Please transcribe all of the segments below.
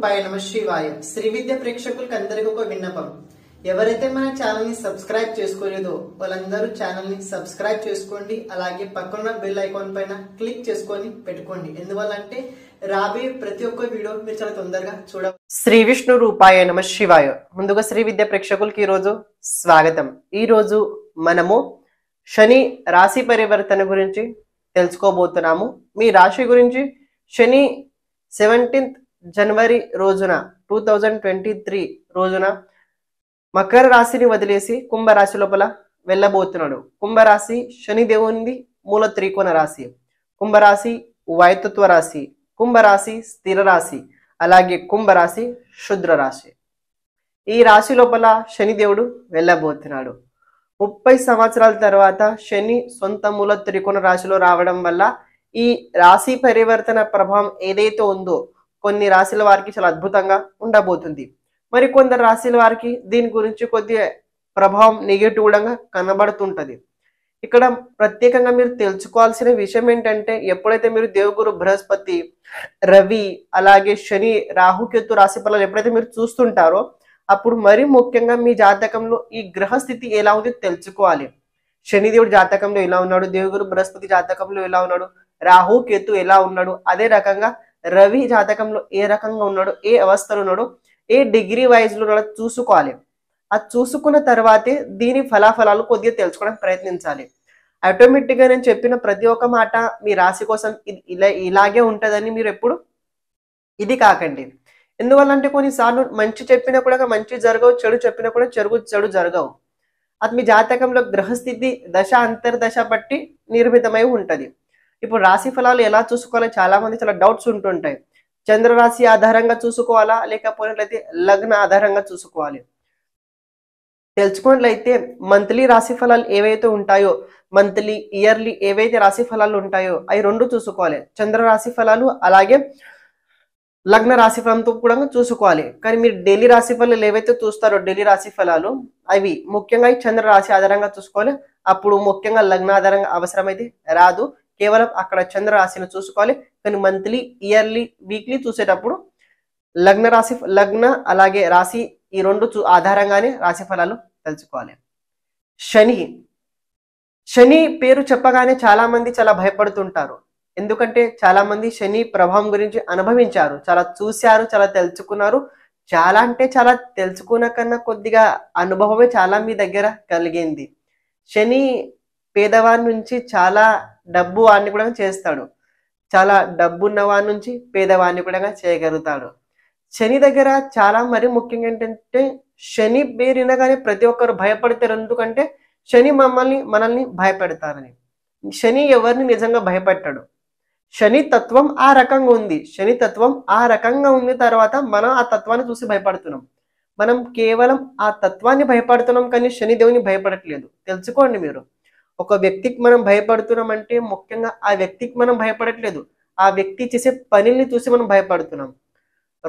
కృపాయ నమ శివాయ శ్రీ విద్య ప్రేక్షకులకు అందరికీ ఒక విన్నపం ఎవరైతే మన ఛానల్ ని సబ్స్క్రైబ్ చేసుకోలేదో వాళ్ళందరూ ఛానల్ ని సబ్స్క్రైబ్ చేసుకోండి అలాగే పక్కన బెల్ ఐకాన్ పైన క్లిక్ చేసుకొని పెట్టుకోండి ఎందువల్ల అంటే రాబోయే ప్రతి ఒక్క వీడియో మీరు చాలా తొందరగా చూడ శ్రీ విష్ణు రూపాయ నమ శివాయ ముందుగా శ్రీ విద్య ప్రేక్షకులకి ఈరోజు స్వాగతం ఈ రోజు మనము శని రాశి పరివర్తన గురించి తెలుసుకోబోతున్నాము మీ రాశి గురించి శని సెవెంటీన్త్ జనవరి రోజున టూ థౌజండ్ ట్వంటీ త్రీ రోజున మకర రాశిని వదిలేసి కుంభరాశి లోపల వెళ్ళబోతున్నాడు కుంభరాశి శనిదేవునిది మూల త్రికోణ రాశి కుంభరాశి వాయుతత్వ రాశి కుంభరాశి స్థిర రాశి అలాగే కుంభరాశి శుద్ర రాశి ఈ రాశి లోపల శనిదేవుడు వెళ్ళబోతున్నాడు ముప్పై సంవత్సరాల తర్వాత శని సొంత మూల త్రికోణ రాశిలో రావడం వల్ల ఈ రాశి పరివర్తన ప్రభావం ఏదైతే ఉందో కొన్ని రాశుల వారికి చాలా అద్భుతంగా ఉండబోతుంది మరి కొందరు రాశుల వారికి దీని గురించి కొద్దిగా ప్రభావం కూడా కనబడుతుంటది ఇక్కడ ప్రత్యేకంగా మీరు తెలుసుకోవాల్సిన విషయం ఏంటంటే ఎప్పుడైతే మీరు దేవుగురు బృహస్పతి రవి అలాగే శని రాహుకేతు రాశి ఫలాలు ఎప్పుడైతే మీరు చూస్తుంటారో అప్పుడు మరీ ముఖ్యంగా మీ జాతకంలో ఈ గ్రహ స్థితి ఎలా ఉంది తెలుసుకోవాలి శనిదేవుడు జాతకంలో ఎలా ఉన్నాడు దేవుగురు బృహస్పతి జాతకంలో ఎలా ఉన్నాడు రాహు కేతు ఎలా ఉన్నాడు అదే రకంగా రవి జాతకంలో ఏ రకంగా ఉన్నాడో ఏ అవస్థలో ఉన్నాడో ఏ డిగ్రీ వైజ్లో ఉన్నాడో చూసుకోవాలి అది చూసుకున్న తర్వాతే దీని ఫలాఫలాలు కొద్దిగా తెలుసుకోవడానికి ప్రయత్నించాలి ఆటోమేటిక్గా నేను చెప్పిన ప్రతి ఒక్క మాట మీ రాశి కోసం ఇది ఇలా ఇలాగే ఉంటుందని మీరు ఎప్పుడు ఇది కాకండి ఎందువల్ల అంటే కొన్నిసార్లు మంచి చెప్పినా కూడా మంచి జరగవు చెడు చెప్పినా కూడా చెరుగు చెడు జరగవు అది మీ జాతకంలో గ్రహస్థితి దశ అంతర్దశ బట్టి నిర్మితమై ఉంటుంది ఇప్పుడు రాశి ఫలాలు ఎలా చూసుకోవాలో చాలా మంది చాలా డౌట్స్ ఉంటుంటాయి చంద్రరాశి ఆధారంగా చూసుకోవాలా లేకపోయినట్లయితే లగ్న ఆధారంగా చూసుకోవాలి తెలుసుకున్నట్లయితే మంత్లీ రాశి ఫలాలు ఏవైతే ఉంటాయో మంత్లీ ఇయర్లీ ఏవైతే రాశి ఫలాలు ఉంటాయో అవి రెండు చూసుకోవాలి చంద్ర రాశి ఫలాలు అలాగే లగ్న రాశి ఫలంతో కూడా చూసుకోవాలి కానీ మీరు డైలీ రాశి ఫలాలు ఏవైతే చూస్తారో డైలీ రాశి ఫలాలు అవి ముఖ్యంగా చంద్ర రాశి ఆధారంగా చూసుకోవాలి అప్పుడు ముఖ్యంగా లగ్న ఆధారంగా అవసరమైతే రాదు కేవలం అక్కడ చంద్రరాశిని చూసుకోవాలి కానీ మంత్లీ ఇయర్లీ వీక్లీ చూసేటప్పుడు లగ్న రాశి లగ్న అలాగే రాశి ఈ రెండు ఆధారంగానే రాశి ఫలాలు తెలుసుకోవాలి శని శని పేరు చెప్పగానే చాలామంది చాలా భయపడుతుంటారు ఎందుకంటే చాలామంది శని ప్రభావం గురించి అనుభవించారు చాలా చూశారు చాలా తెలుసుకున్నారు చాలా అంటే చాలా తెలుసుకున్న కన్నా కొద్దిగా అనుభవమే చాలా మీ దగ్గర కలిగింది శని పేదవాడి నుంచి చాలా డబ్బు వాడిని కూడా చేస్తాడు చాలా ఉన్న వాడి నుంచి పేదవాడిని కూడా చేయగలుగుతాడు శని దగ్గర చాలా మరి ముఖ్యంగా ఏంటంటే శని పేరిన కానీ ప్రతి ఒక్కరు భయపడతారు ఎందుకంటే శని మమ్మల్ని మనల్ని భయపెడతారని శని ఎవరిని నిజంగా భయపెట్టాడు శని తత్వం ఆ రకంగా ఉంది శని తత్వం ఆ రకంగా ఉంది తర్వాత మనం ఆ తత్వాన్ని చూసి భయపడుతున్నాం మనం కేవలం ఆ తత్వాన్ని భయపడుతున్నాం కానీ శనిదేవుని భయపడట్లేదు తెలుసుకోండి మీరు ఒక వ్యక్తికి మనం భయపడుతున్నాం అంటే ముఖ్యంగా ఆ వ్యక్తికి మనం భయపడట్లేదు ఆ వ్యక్తి చేసే పనిని చూసి మనం భయపడుతున్నాం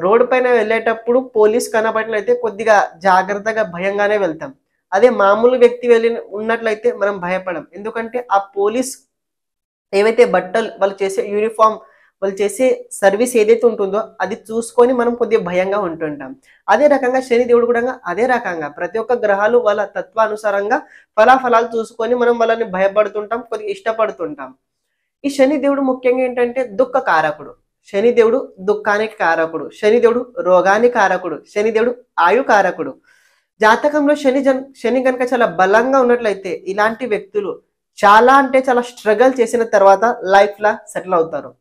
రోడ్డు పైన వెళ్ళేటప్పుడు పోలీస్ కనబడినట్లయితే కొద్దిగా జాగ్రత్తగా భయంగానే వెళ్తాం అదే మామూలు వ్యక్తి వెళ్ళి ఉన్నట్లయితే మనం భయపడం ఎందుకంటే ఆ పోలీస్ ఏవైతే బట్టలు వాళ్ళు చేసే యూనిఫామ్ వాళ్ళు చేసే సర్వీస్ ఏదైతే ఉంటుందో అది చూసుకొని మనం కొద్దిగా భయంగా ఉంటుంటాం అదే రకంగా శనిదేవుడు కూడా అదే రకంగా ప్రతి ఒక్క గ్రహాలు వాళ్ళ తత్వానుసారంగా ఫలాఫలాలు చూసుకొని మనం వాళ్ళని భయపడుతుంటాం కొద్దిగా ఇష్టపడుతుంటాం ఈ శనిదేవుడు ముఖ్యంగా ఏంటంటే దుఃఖ కారకుడు శనిదేవుడు దుఃఖానికి కారకుడు శనిదేవుడు రోగానికి కారకుడు శనిదేవుడు ఆయు కారకుడు జాతకంలో శని జన్ శని కనుక చాలా బలంగా ఉన్నట్లయితే ఇలాంటి వ్యక్తులు చాలా అంటే చాలా స్ట్రగల్ చేసిన తర్వాత లైఫ్లా సెటిల్ అవుతారు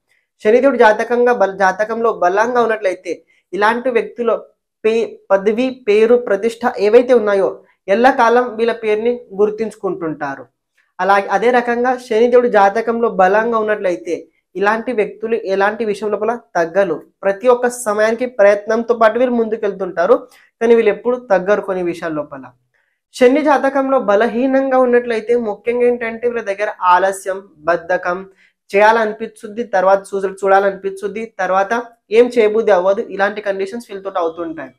శనిదేవుడు జాతకంగా బల జాతకంలో బలంగా ఉన్నట్లయితే ఇలాంటి వ్యక్తులు పే పదవి పేరు ప్రతిష్ట ఏవైతే ఉన్నాయో ఎల్లకాలం వీళ్ళ పేరుని గుర్తించుకుంటుంటారు అలా అదే రకంగా శనిదేవుడు జాతకంలో బలంగా ఉన్నట్లయితే ఇలాంటి వ్యక్తులు ఎలాంటి విషయం లోపల తగ్గలు ప్రతి ఒక్క సమయానికి ప్రయత్నంతో పాటు వీళ్ళు ముందుకెళ్తుంటారు కానీ వీళ్ళు ఎప్పుడు తగ్గరు కొన్ని విషయాల లోపల శని జాతకంలో బలహీనంగా ఉన్నట్లయితే ముఖ్యంగా ఏంటంటే వీళ్ళ దగ్గర ఆలస్యం బద్ధకం చేయాలనిపించుద్ది తర్వాత చూసి చూడాలనిపించుద్ది తర్వాత ఏం చేయబుద్ధి అవ్వదు ఇలాంటి కండిషన్స్ వీళ్ళతో అవుతుంటాయి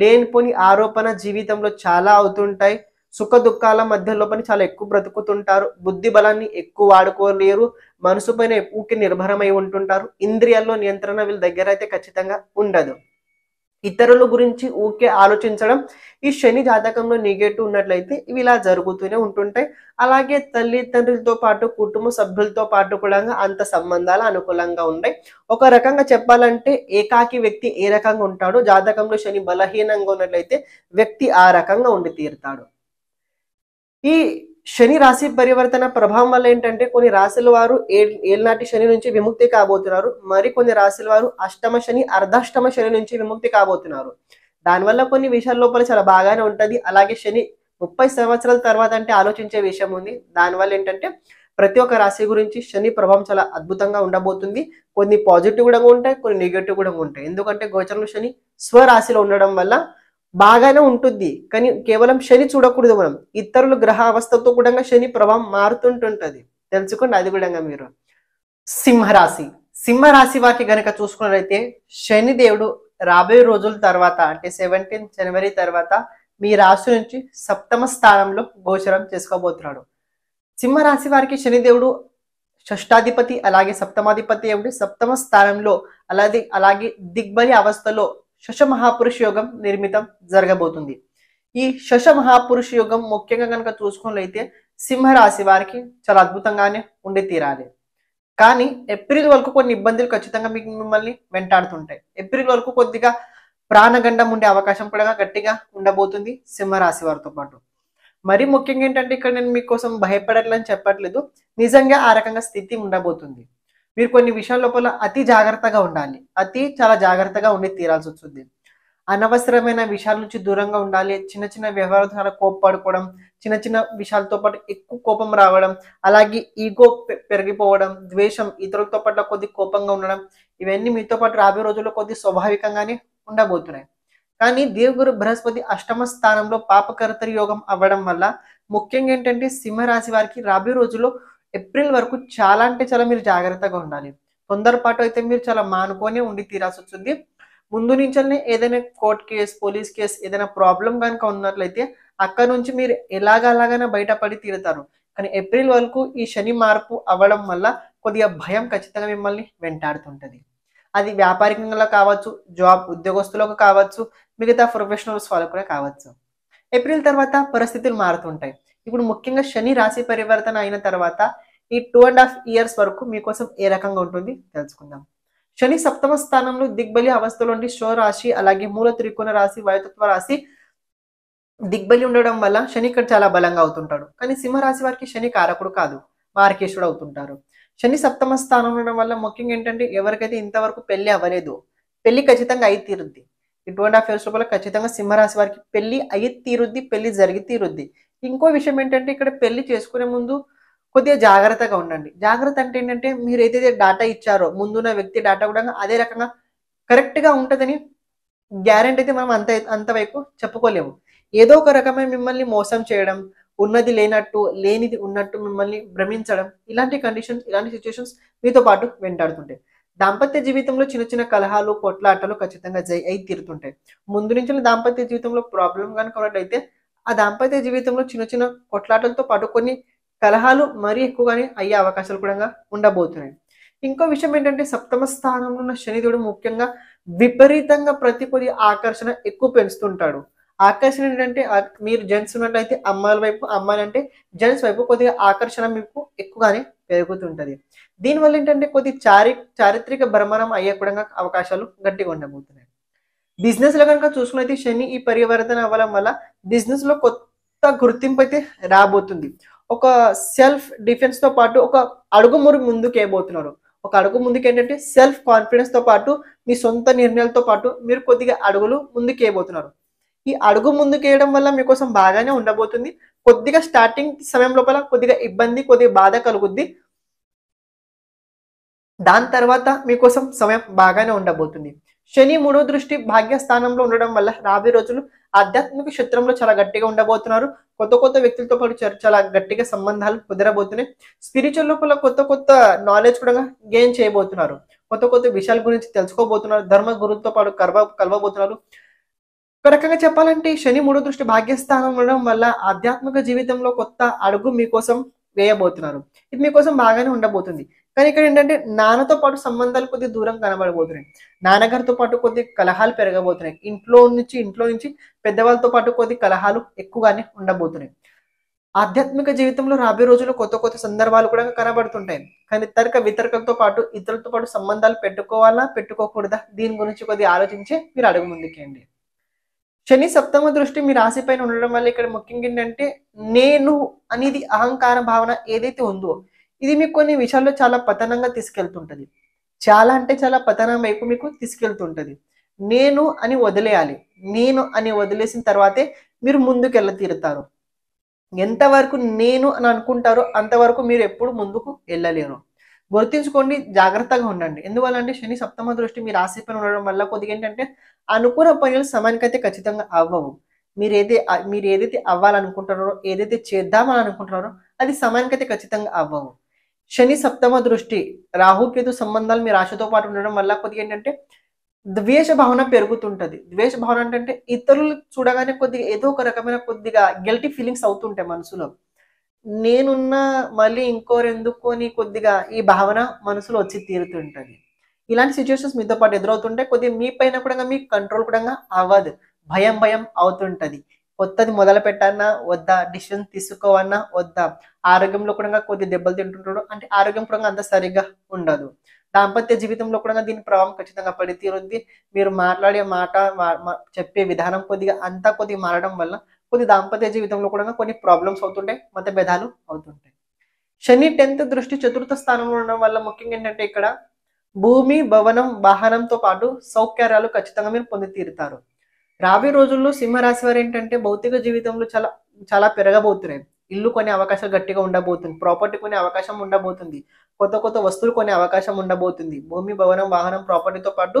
లేనిపోని ఆరోపణ జీవితంలో చాలా అవుతుంటాయి సుఖ దుఃఖాల మధ్యలో పని చాలా ఎక్కువ బ్రతుకుతుంటారు బుద్ధి బలాన్ని ఎక్కువ వాడుకోలేరు మనసు పైన ఎక్కువకి నిర్భరమై ఉంటుంటారు ఇంద్రియాల్లో నియంత్రణ వీళ్ళ దగ్గర అయితే ఖచ్చితంగా ఉండదు ఇతరుల గురించి ఊకే ఆలోచించడం ఈ శని జాతకంలో నెగేటివ్ ఉన్నట్లయితే ఇవి ఇలా జరుగుతూనే ఉంటుంటాయి అలాగే తల్లిదండ్రులతో పాటు కుటుంబ సభ్యులతో పాటు కూడా అంత సంబంధాలు అనుకూలంగా ఉంటాయి ఒక రకంగా చెప్పాలంటే ఏకాకి వ్యక్తి ఏ రకంగా ఉంటాడో జాతకంలో శని బలహీనంగా ఉన్నట్లయితే వ్యక్తి ఆ రకంగా ఉండి తీరుతాడు ఈ శని రాశి పరివర్తన ప్రభావం వల్ల ఏంటంటే కొన్ని రాశుల వారు ఏళ్ళనాటి శని నుంచి విముక్తి కాబోతున్నారు మరి కొన్ని రాశుల వారు అష్టమ శని అర్ధాష్టమ శని నుంచి విముక్తి కాబోతున్నారు దానివల్ల కొన్ని విషయాల లోపల చాలా బాగానే ఉంటుంది అలాగే శని ముప్పై సంవత్సరాల తర్వాత అంటే ఆలోచించే విషయం ఉంది దానివల్ల ఏంటంటే ప్రతి ఒక్క రాశి గురించి శని ప్రభావం చాలా అద్భుతంగా ఉండబోతుంది కొన్ని పాజిటివ్ కూడా ఉంటాయి కొన్ని నెగిటివ్ కూడా ఉంటాయి ఎందుకంటే గోచరంలో శని స్వరాశిలో ఉండడం వల్ల బాగానే ఉంటుంది కానీ కేవలం శని చూడకూడదు మనం ఇతరుల గ్రహ అవస్థతో కూడా శని ప్రభావం మారుతుంటుంటుంది తెలుసుకోండి అది కూడా మీరు సింహరాశి సింహరాశి వారికి గనక చూసుకున్నట్లయితే శనిదేవుడు రాబోయే రోజుల తర్వాత అంటే సెవెంటీన్త్ జనవరి తర్వాత మీ రాశి నుంచి సప్తమ స్థానంలో గోచరం చేసుకోబోతున్నాడు సింహరాశి వారికి శనిదేవుడు షష్టాధిపతి అలాగే సప్తమాధిపతి ఏమిటి సప్తమ స్థానంలో అలాగే అలాగే దిగ్బలి అవస్థలో శశ మహాపురుష యోగం నిర్మితం జరగబోతుంది ఈ శశ మహాపురుష యోగం ముఖ్యంగా కనుక చూసుకున్నట్లయితే సింహరాశి వారికి చాలా అద్భుతంగానే ఉండి తీరాలి కానీ ఏప్రిల్ వరకు కొన్ని ఇబ్బందులు ఖచ్చితంగా మీకు మిమ్మల్ని వెంటాడుతుంటాయి ఏప్రిల్ వరకు కొద్దిగా ప్రాణగండం ఉండే అవకాశం కూడా గట్టిగా ఉండబోతుంది సింహరాశి వారితో పాటు మరి ముఖ్యంగా ఏంటంటే ఇక్కడ నేను మీకోసం భయపడట్లని చెప్పట్లేదు నిజంగా ఆ రకంగా స్థితి ఉండబోతుంది మీరు కొన్ని విషయాల లోపల అతి జాగ్రత్తగా ఉండాలి అతి చాలా జాగ్రత్తగా ఉండి తీరాల్సి వస్తుంది అనవసరమైన విషయాల నుంచి దూరంగా ఉండాలి చిన్న చిన్న వ్యవహారాల ద్వారా కోప్పడుకోవడం చిన్న చిన్న విషయాలతో పాటు ఎక్కువ కోపం రావడం అలాగే ఈగో పెరిగిపోవడం ద్వేషం ఇతరులతో పాటు కొద్ది కోపంగా ఉండడం ఇవన్నీ మీతో పాటు రాబోయే రోజుల్లో కొద్ది స్వాభావికంగానే ఉండబోతున్నాయి కానీ దేవుగురు బృహస్పతి అష్టమ స్థానంలో పాపకర్తరి యోగం అవ్వడం వల్ల ముఖ్యంగా ఏంటంటే సింహరాశి వారికి రాబోయే రోజుల్లో ఏప్రిల్ వరకు చాలా అంటే చాలా మీరు జాగ్రత్తగా ఉండాలి తొందరపాటు అయితే మీరు చాలా మానుకొని ఉండి తీరాల్సి వస్తుంది ముందు నుంచే ఏదైనా కోర్ట్ కేసు పోలీస్ కేసు ఏదైనా ప్రాబ్లం కనుక ఉన్నట్లయితే అక్కడ నుంచి మీరు ఎలాగలాగైనా బయటపడి తీరుతారు కానీ ఏప్రిల్ వరకు ఈ శని మార్పు అవ్వడం వల్ల కొద్దిగా భయం ఖచ్చితంగా మిమ్మల్ని వెంటాడుతుంటుంది అది వ్యాపారికంగా కావచ్చు జాబ్ ఉద్యోగస్తులకు కావచ్చు మిగతా ప్రొఫెషనల్స్ వాళ్ళకు కూడా కావచ్చు ఏప్రిల్ తర్వాత పరిస్థితులు మారుతుంటాయి ఇప్పుడు ముఖ్యంగా శని రాశి పరివర్తన అయిన తర్వాత ఈ టూ అండ్ హాఫ్ ఇయర్స్ వరకు మీకోసం ఏ రకంగా ఉంటుంది తెలుసుకుందాం శని సప్తమ స్థానంలో దిగ్బలి అవస్థలోని శో రాశి అలాగే మూల త్రికోణ రాశి వాయుతత్వ రాశి దిగ్బలి ఉండడం వల్ల శని ఇక్కడ చాలా బలంగా అవుతుంటాడు కానీ సింహరాశి వారికి శని కారకుడు కాదు మార్కేశుడు అవుతుంటారు శని సప్తమ స్థానం ఉండడం వల్ల ముఖ్యంగా ఏంటంటే ఎవరికైతే ఇంతవరకు పెళ్లి అవ్వలేదు పెళ్లి ఖచ్చితంగా అయి తీరుద్ది ఇటువంటి ఇయర్స్ లోపల ఖచ్చితంగా సింహరాశి వారికి పెళ్లి అయి తీరుద్ది పెళ్లి జరిగి తీరుద్ది ఇంకో విషయం ఏంటంటే ఇక్కడ పెళ్లి చేసుకునే ముందు కొద్దిగా జాగ్రత్తగా ఉండండి జాగ్రత్త అంటే ఏంటంటే మీరు ఏదైతే డేటా ఇచ్చారో ముందున్న వ్యక్తి డేటా కూడా అదే రకంగా కరెక్ట్గా ఉంటుందని గ్యారంటీ అయితే మనం అంత అంతవైపు చెప్పుకోలేము ఏదో ఒక రకమైన మిమ్మల్ని మోసం చేయడం ఉన్నది లేనట్టు లేనిది ఉన్నట్టు మిమ్మల్ని భ్రమించడం ఇలాంటి కండిషన్స్ ఇలాంటి సిచ్యువేషన్స్ మీతో పాటు వెంటాడుతుంటాయి దాంపత్య జీవితంలో చిన్న చిన్న కలహాలు కొట్లాటలు ఖచ్చితంగా జై అయి తీరుతుంటాయి ముందు నుంచి దాంపత్య జీవితంలో ప్రాబ్లం కనుక అయితే ఆ దాంపత్య జీవితంలో చిన్న చిన్న కొట్లాటలతో పాటు కొన్ని కలహాలు మరీ ఎక్కువగానే అయ్యే అవకాశాలు కూడా ఉండబోతున్నాయి ఇంకో విషయం ఏంటంటే సప్తమ స్థానంలో ఉన్న శనిదేవుడు ముఖ్యంగా విపరీతంగా ప్రతిపది ఆకర్షణ ఎక్కువ పెంచుతుంటాడు ఆకర్షణ ఏంటంటే మీరు జెంట్స్ ఉన్నట్లయితే అమ్మాయిల వైపు అమ్మాయిలు అంటే జెంట్స్ వైపు కొద్దిగా ఆకర్షణ మీకు ఎక్కువగానే పెరుగుతుంటుంది దీనివల్ల ఏంటంటే కొద్ది చారి చారిత్రక భ్రమణం అయ్యే కూడా అవకాశాలు గట్టిగా ఉండబోతున్నాయి బిజినెస్ లో కనుక చూసుకున్నైతే శని ఈ పరివర్తన అవ్వడం వల్ల బిజినెస్ లో కొత్త గుర్తింపు అయితే రాబోతుంది ఒక సెల్ఫ్ డిఫెన్స్ తో పాటు ఒక అడుగు మురుగు ముందుకు వేయబోతున్నారు ఒక అడుగు ముందుకు ఏంటంటే సెల్ఫ్ కాన్ఫిడెన్స్ తో పాటు మీ సొంత నిర్ణయాలతో పాటు మీరు కొద్దిగా అడుగులు ముందుకు వేయబోతున్నారు ఈ అడుగు ముందుకు వేయడం వల్ల మీకోసం బాగానే ఉండబోతుంది కొద్దిగా స్టార్టింగ్ సమయం లోపల కొద్దిగా ఇబ్బంది కొద్దిగా బాధ కలుగుద్ది దాని తర్వాత మీకోసం సమయం బాగానే ఉండబోతుంది శని మూడో దృష్టి భాగ్యస్థానంలో ఉండడం వల్ల రాబోయే రోజులు ఆధ్యాత్మిక క్షేత్రంలో చాలా గట్టిగా ఉండబోతున్నారు కొత్త కొత్త వ్యక్తులతో పాటు చాలా గట్టిగా సంబంధాలు కుదరబోతున్నాయి స్పిరిచువల్ లోపల కొత్త కొత్త నాలెడ్జ్ కూడా గెయిన్ చేయబోతున్నారు కొత్త కొత్త విషయాల గురించి తెలుసుకోబోతున్నారు ధర్మ గురువుతో పాటు కలవ కలవబోతున్నారు ఒక రకంగా చెప్పాలంటే శని మూడో దృష్టి భాగ్యస్థానం ఉండడం వల్ల ఆధ్యాత్మిక జీవితంలో కొత్త అడుగు మీకోసం వేయబోతున్నారు ఇది మీకోసం బాగానే ఉండబోతుంది కానీ ఇక్కడ ఏంటంటే నాన్నతో పాటు సంబంధాలు కొద్ది దూరం కనబడబోతున్నాయి నాన్నగారితో పాటు కొద్ది కలహాలు పెరగబోతున్నాయి ఇంట్లో నుంచి ఇంట్లో నుంచి పెద్దవాళ్ళతో పాటు కొద్ది కలహాలు ఎక్కువగానే ఉండబోతున్నాయి ఆధ్యాత్మిక జీవితంలో రాబోయే రోజుల్లో కొత్త కొత్త సందర్భాలు కూడా కనబడుతుంటాయి కానీ తర్క వితర్కలతో పాటు ఇతరులతో పాటు సంబంధాలు పెట్టుకోవాలా పెట్టుకోకూడదా దీని గురించి కొద్ది ఆలోచించి మీరు అడుగు ముందుకేయండి శని సప్తమ దృష్టి మీ రాశి పైన ఉండడం వల్ల ఇక్కడ ముఖ్యంగా ఏంటంటే నేను అనేది అహంకార భావన ఏదైతే ఉందో ఇది మీకు కొన్ని విషయాల్లో చాలా పతనంగా తీసుకెళ్తుంటుంది చాలా అంటే చాలా పతనం వైపు మీకు తీసుకెళ్తుంటుంది నేను అని వదిలేయాలి నేను అని వదిలేసిన తర్వాతే మీరు ముందుకెళ్ళ తీరుతారు ఎంతవరకు నేను అని అనుకుంటారో అంతవరకు మీరు ఎప్పుడు ముందుకు వెళ్ళలేరు గుర్తించుకోండి జాగ్రత్తగా ఉండండి ఎందువల్లంటే శని సప్తమ దృష్టి మీరు రాశి ఉండడం వల్ల కొద్దిగా ఏంటంటే అనుకున్న పనులు సమానికైతే ఖచ్చితంగా అవ్వవు మీరు ఏదే మీరు ఏదైతే అవ్వాలనుకుంటున్నారో ఏదైతే చేద్దామని అనుకుంటున్నారో అది సమానికైతే ఖచ్చితంగా అవ్వవు శని సప్తమ దృష్టి రాహుకేతు సంబంధాలు మీ రాశితో పాటు ఉండడం వల్ల కొద్దిగా ఏంటంటే ద్వేష భావన పెరుగుతుంటుంది ద్వేష భావన అంటే ఇతరులు చూడగానే కొద్దిగా ఏదో ఒక రకమైన కొద్దిగా గెల్టీ ఫీలింగ్స్ అవుతుంటాయి మనసులో నేనున్న మళ్ళీ ఇంకోరెందుకు అని కొద్దిగా ఈ భావన మనసులో వచ్చి తీరుతుంటుంది ఇలాంటి సిచ్యువేషన్స్ మీతో పాటు ఎదురవుతుంటే కొద్దిగా మీ పైన కూడా మీ కంట్రోల్ కూడా అవ్వదు భయం భయం అవుతుంటుంది కొత్తది మొదలు పెట్టన్నా వద్దా డిసిషన్ తీసుకోవన్నా వద్దా ఆరోగ్యంలో కూడా కొద్ది దెబ్బలు తింటుంటాడు అంటే ఆరోగ్యం కూడా అంత సరిగ్గా ఉండదు దాంపత్య జీవితంలో కూడా దీని ప్రభావం ఖచ్చితంగా పడి తీరుద్ది మీరు మాట్లాడే మాట చెప్పే విధానం కొద్దిగా అంతా కొద్దిగా మారడం వల్ల కొద్ది దాంపత్య జీవితంలో కూడా కొన్ని ప్రాబ్లమ్స్ అవుతుంటాయి మతభేదాలు అవుతుంటాయి శని టెన్త్ దృష్టి చతుర్థ స్థానంలో ఉండడం వల్ల ముఖ్యంగా ఏంటంటే ఇక్కడ భూమి భవనం వాహనంతో పాటు సౌకర్యాలు ఖచ్చితంగా మీరు పొంది తీరుతారు రాబోయే రోజుల్లో సింహరాశి వారు ఏంటంటే భౌతిక జీవితంలో చాలా చాలా పెరగబోతున్నాయి ఇల్లు కొనే అవకాశం గట్టిగా ఉండబోతుంది ప్రాపర్టీ కొనే అవకాశం ఉండబోతుంది కొత్త కొత్త వస్తువులు కొనే అవకాశం ఉండబోతుంది భూమి భవనం వాహనం ప్రాపర్టీతో పాటు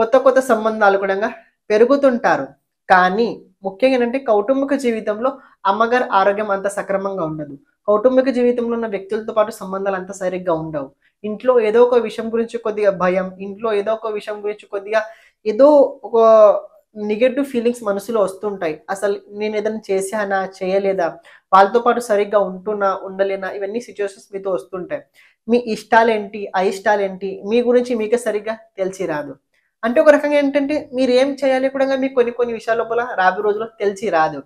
కొత్త కొత్త సంబంధాలు కూడా పెరుగుతుంటారు కానీ ముఖ్యంగా ఏంటంటే కౌటుంబిక జీవితంలో అమ్మగారు ఆరోగ్యం అంత సక్రమంగా ఉండదు కౌటుంబిక జీవితంలో ఉన్న వ్యక్తులతో పాటు సంబంధాలు అంత సరిగ్గా ఉండవు ఇంట్లో ఏదో ఒక విషయం గురించి కొద్దిగా భయం ఇంట్లో ఏదో ఒక విషయం గురించి కొద్దిగా ఏదో ఒక నెగటివ్ ఫీలింగ్స్ మనసులో వస్తుంటాయి అసలు నేను ఏదైనా చేశానా చేయలేదా వాళ్ళతో పాటు సరిగ్గా ఉంటున్నా ఉండలేనా ఇవన్నీ సిచ్యువేషన్స్ మీతో వస్తుంటాయి మీ ఇష్టాలేంటి అయిష్టాలేంటి మీ గురించి మీకే సరిగ్గా తెలిసి రాదు అంటే ఒక రకంగా ఏంటంటే మీరు ఏం చేయాలి కూడా మీకు కొన్ని కొన్ని విషయాల లోపల రాబోయే రోజుల్లో తెలిసి రాదు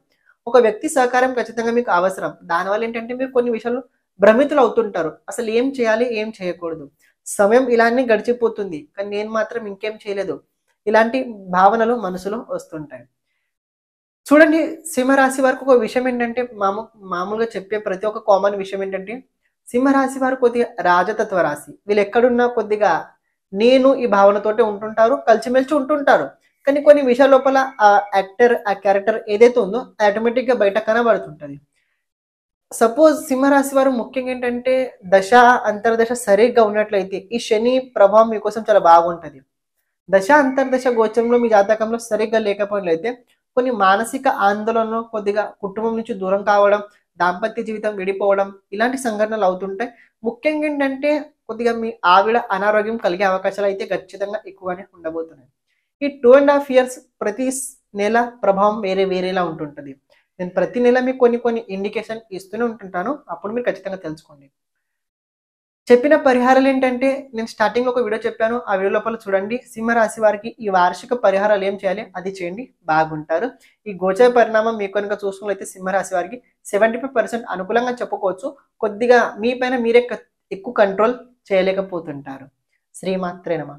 ఒక వ్యక్తి సహకారం ఖచ్చితంగా మీకు అవసరం దానివల్ల ఏంటంటే మీరు కొన్ని విషయాలు భ్రమితులు అవుతుంటారు అసలు ఏం చేయాలి ఏం చేయకూడదు సమయం ఇలానే గడిచిపోతుంది కానీ నేను మాత్రం ఇంకేం చేయలేదు ఇలాంటి భావనలు మనసులో వస్తుంటాయి చూడండి సింహరాశి వారికి ఒక విషయం ఏంటంటే మాము మామూలుగా చెప్పే ప్రతి ఒక్క కామన్ విషయం ఏంటంటే సింహరాశి వారు కొద్దిగా రాజతత్వ రాశి వీళ్ళు ఎక్కడున్నా కొద్దిగా నేను ఈ భావనతోటే ఉంటుంటారు కలిసిమెలిసి ఉంటుంటారు కానీ కొన్ని విషయాల లోపల ఆ యాక్టర్ ఆ క్యారెక్టర్ ఏదైతే ఉందో ఆటోమేటిక్ గా బయట కనబడుతుంటుంది సపోజ్ సింహరాశి వారు ముఖ్యంగా ఏంటంటే దశ అంతర్దశ సరిగ్గా ఉన్నట్లయితే ఈ శని ప్రభావం మీకోసం చాలా బాగుంటుంది దశ అంతర్దశ గోచరంలో మీ జాతకంలో సరిగ్గా లేకపోయినట్లయితే కొన్ని మానసిక ఆందోళనలు కొద్దిగా కుటుంబం నుంచి దూరం కావడం దాంపత్య జీవితం విడిపోవడం ఇలాంటి సంఘటనలు అవుతుంటాయి ముఖ్యంగా ఏంటంటే కొద్దిగా మీ ఆవిడ అనారోగ్యం కలిగే అవకాశాలు అయితే ఖచ్చితంగా ఎక్కువగానే ఉండబోతున్నాయి ఈ టూ అండ్ హాఫ్ ఇయర్స్ ప్రతి నెల ప్రభావం వేరే వేరేలా ఉంటుంటుంది నేను ప్రతి నెల మీకు కొన్ని కొన్ని ఇండికేషన్ ఇస్తూనే ఉంటుంటాను అప్పుడు మీరు ఖచ్చితంగా తెలుసుకోండి చెప్పిన పరిహారాలు ఏంటంటే నేను స్టార్టింగ్ ఒక వీడియో చెప్పాను ఆ వీడియో లోపల చూడండి సింహరాశి వారికి ఈ వార్షిక పరిహారాలు ఏం చేయాలి అది చేయండి బాగుంటారు ఈ గోచర పరిణామం మీ కనుక చూసుకున్నట్లయితే సింహరాశి వారికి సెవెంటీ అనుకూలంగా చెప్పుకోవచ్చు కొద్దిగా మీ పైన మీరే ఎక్కువ కంట్రోల్ చేయలేకపోతుంటారు శ్రీమాత్రేనమా